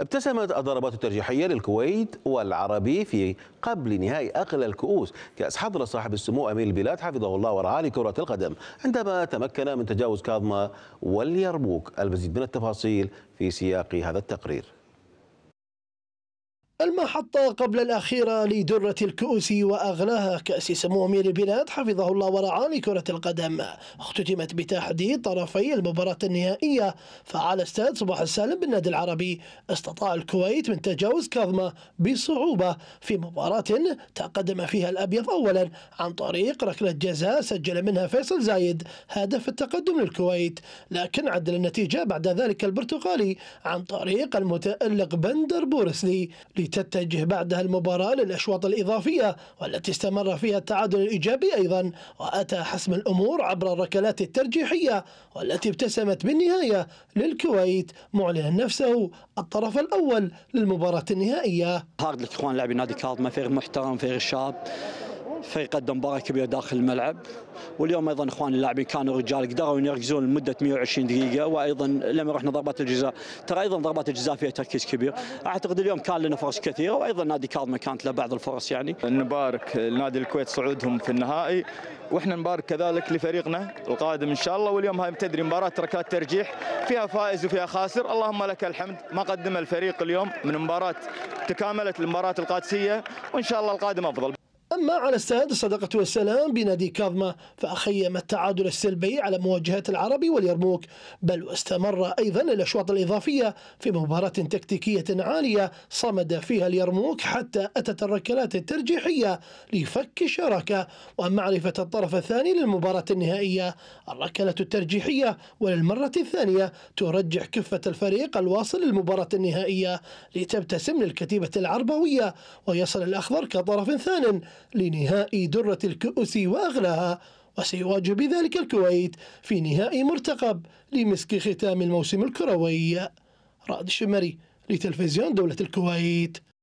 ابتسمت الضربات الترجيحية للكويت والعربي في قبل نهائي أغلى الكؤوس كأس حضر صاحب السمو أمير البلاد حفظه الله ورعاه لكرة القدم عندما تمكن من تجاوز كاظمة واليرموك المزيد من التفاصيل في سياق هذا التقرير المحطة قبل الأخيرة لدرة الكؤوس وأغناها كأس سمو أمير البلاد حفظه الله ورعاه لكرة القدم اختتمت بتحديد طرفي المباراة النهائية فعلى استاد صباح السالم بالنادي العربي استطاع الكويت من تجاوز كظمة بصعوبة في مباراة تقدم فيها الأبيض أولا عن طريق ركلة جزاء سجل منها فيصل زايد هدف التقدم للكويت لكن عدل النتيجة بعد ذلك البرتغالي عن طريق المتألق بندر بورسلي تتجه بعدها المباراة للأشواط الإضافية والتي استمر فيها التعادل الإيجابي أيضا وأتى حسم الأمور عبر الركلات الترجيحية والتي ابتسمت بالنهاية للكويت معلنا نفسه الطرف الأول للمباراة النهائية هارد لك إخوان لاعبي نادي كاظم فريق محترم فريق شاب فريق قدم مباراه كبيره داخل الملعب واليوم ايضا اخوان اللاعبين كانوا رجال قدروا يركزون لمده 120 دقيقه وايضا لما رحنا ضربات الجزاء ترى ايضا ضربات الجزاء فيها تركيز كبير اعتقد اليوم كان لنا فرص كثيره وايضا نادي كاظمه كانت له بعض الفرص يعني نبارك لنادي الكويت صعودهم في النهائي واحنا نبارك كذلك لفريقنا القادم ان شاء الله واليوم هاي تدري مباراه ركلات ترجيح فيها فائز وفيها خاسر اللهم لك الحمد ما قدم الفريق اليوم من مباراه تكاملت المباراه القادسيه وان شاء الله القادم افضل أما على السد الصدقة والسلام بنادي كاظمة فأخيم التعادل السلبي على مواجهة العربي واليرموك بل واستمر أيضا الأشواط الإضافية في مباراة تكتيكية عالية صمد فيها اليرموك حتى أتت الركلات الترجيحية لفك الشراكة ومعرفة الطرف الثاني للمباراة النهائية الركلة الترجيحية وللمرة الثانية ترجح كفة الفريق الواصل للمباراة النهائية لتبتسم للكتيبة العربوية ويصل الأخضر كطرف ثان لنهائي درة الكؤوس وأغلاها وسيواجه بذلك الكويت في نهائي مرتقب لمسك ختام الموسم الكروي راد الشمري لتلفزيون دولة الكويت